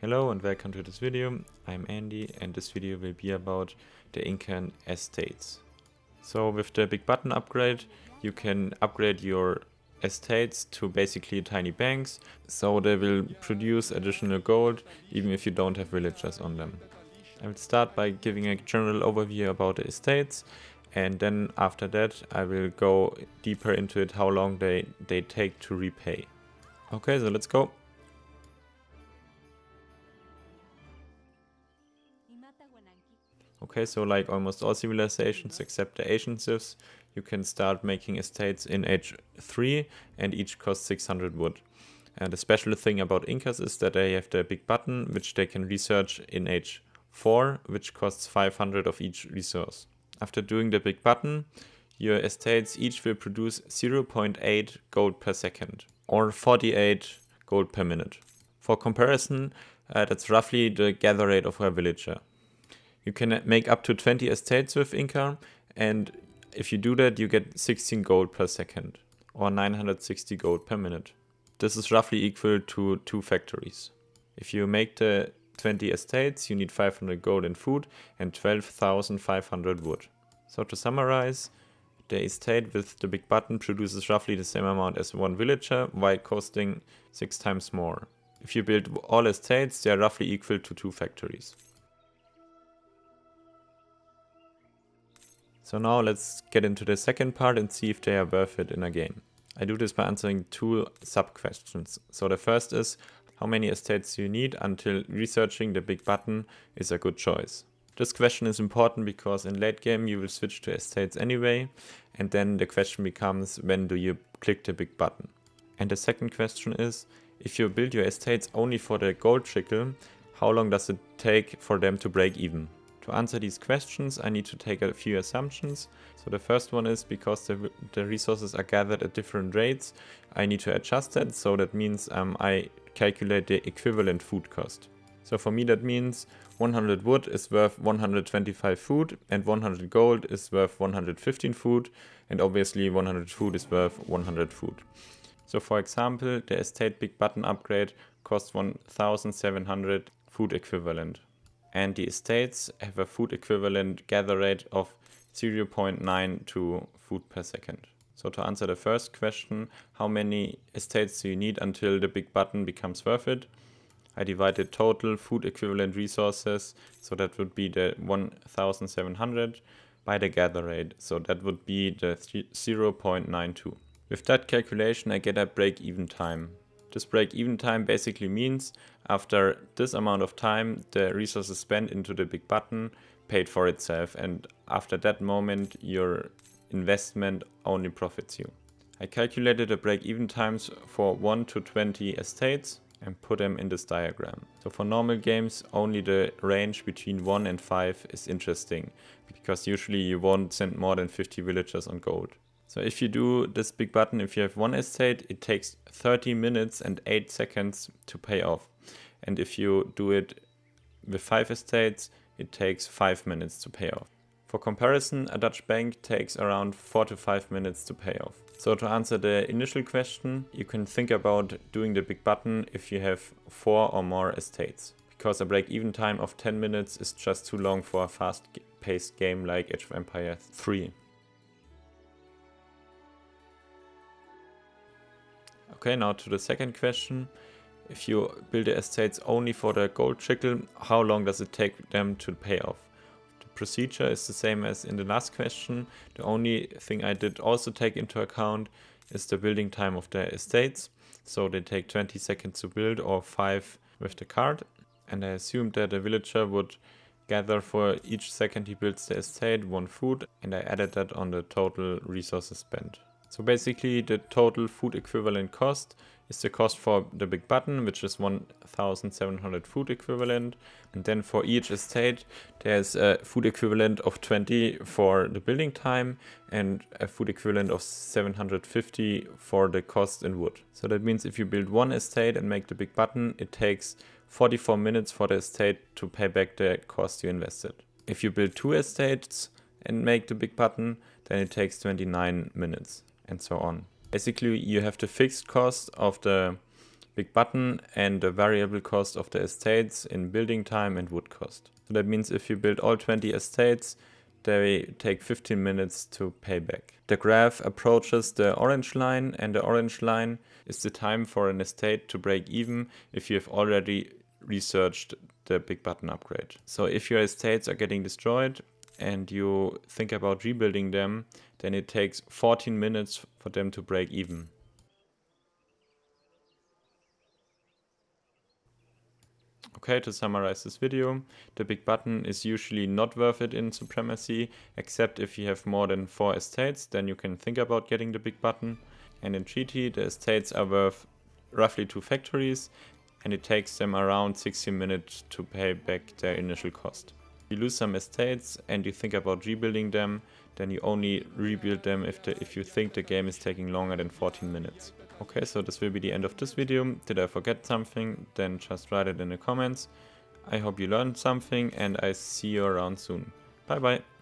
Hello and welcome to this video. I'm Andy and this video will be about the Incan estates. So with the big button upgrade you can upgrade your estates to basically tiny banks so they will produce additional gold even if you don't have villagers on them. I will start by giving a general overview about the estates and then after that I will go deeper into it how long they, they take to repay. Okay so let's go. Okay, so like almost all civilizations except the Asian civs, you can start making estates in age 3 and each costs 600 wood. And the special thing about Incas is that they have the big button, which they can research in age 4, which costs 500 of each resource. After doing the big button, your estates each will produce 0.8 gold per second, or 48 gold per minute. For comparison, uh, that's roughly the gather rate of a villager. You can make up to 20 estates with Inca, and if you do that, you get 16 gold per second, or 960 gold per minute. This is roughly equal to two factories. If you make the 20 estates, you need 500 gold in food and 12,500 wood. So to summarize, the estate with the big button produces roughly the same amount as one villager while costing 6 times more. If you build all estates, they are roughly equal to two factories. So now let's get into the second part and see if they are worth it in a game. I do this by answering two sub-questions. So the first is, how many estates you need until researching the big button is a good choice. This question is important because in late game you will switch to estates anyway and then the question becomes when do you click the big button. And the second question is if you build your estates only for the gold trickle, how long does it take for them to break even? To answer these questions, I need to take a few assumptions. So the first one is because the, the resources are gathered at different rates, I need to adjust that. So that means um, I calculate the equivalent food cost. So for me that means 100 wood is worth 125 food and 100 gold is worth 115 food and obviously 100 food is worth 100 food. So for example, the estate big button upgrade costs 1700 food equivalent and the estates have a food equivalent gather rate of 0.92 food per second. So to answer the first question, how many estates do you need until the big button becomes worth it? I divided total food equivalent resources, so that would be the 1700 by the gather rate, so that would be the 0.92. With that calculation I get a break even time. This break-even time basically means after this amount of time, the resources spent into the big button paid for itself and after that moment your investment only profits you. I calculated the break-even times for 1 to 20 estates and put them in this diagram. So for normal games only the range between 1 and 5 is interesting because usually you won't send more than 50 villagers on gold. So if you do this big button, if you have one estate, it takes 30 minutes and 8 seconds to pay off. And if you do it with 5 estates, it takes 5 minutes to pay off. For comparison, a Dutch bank takes around 4 to 5 minutes to pay off. So to answer the initial question, you can think about doing the big button if you have 4 or more estates. Because a break-even time of 10 minutes is just too long for a fast-paced game like Age of Empires 3. Okay, now to the second question. If you build the estates only for the gold trickle, how long does it take them to pay off? The procedure is the same as in the last question. The only thing I did also take into account is the building time of the estates. So they take 20 seconds to build or 5 with the card. And I assumed that a villager would gather for each second he builds the estate one food and I added that on the total resources spent. So basically the total food equivalent cost is the cost for the big button, which is 1,700 food equivalent. And then for each estate, there's a food equivalent of 20 for the building time and a food equivalent of 750 for the cost in wood. So that means if you build one estate and make the big button, it takes 44 minutes for the estate to pay back the cost you invested. If you build two estates and make the big button, then it takes 29 minutes and so on. Basically, you have the fixed cost of the big button and the variable cost of the estates in building time and wood cost. So that means if you build all 20 estates, they take 15 minutes to pay back. The graph approaches the orange line and the orange line is the time for an estate to break even if you have already researched the big button upgrade. So if your estates are getting destroyed, and you think about rebuilding them, then it takes 14 minutes for them to break even. Okay, to summarize this video, the big button is usually not worth it in Supremacy, except if you have more than 4 estates, then you can think about getting the big button. And in GT, the estates are worth roughly 2 factories, and it takes them around 60 minutes to pay back their initial cost you lose some estates and you think about rebuilding them, then you only rebuild them if, the, if you think the game is taking longer than 14 minutes. Okay, so this will be the end of this video. Did I forget something? Then just write it in the comments. I hope you learned something and I see you around soon. Bye bye.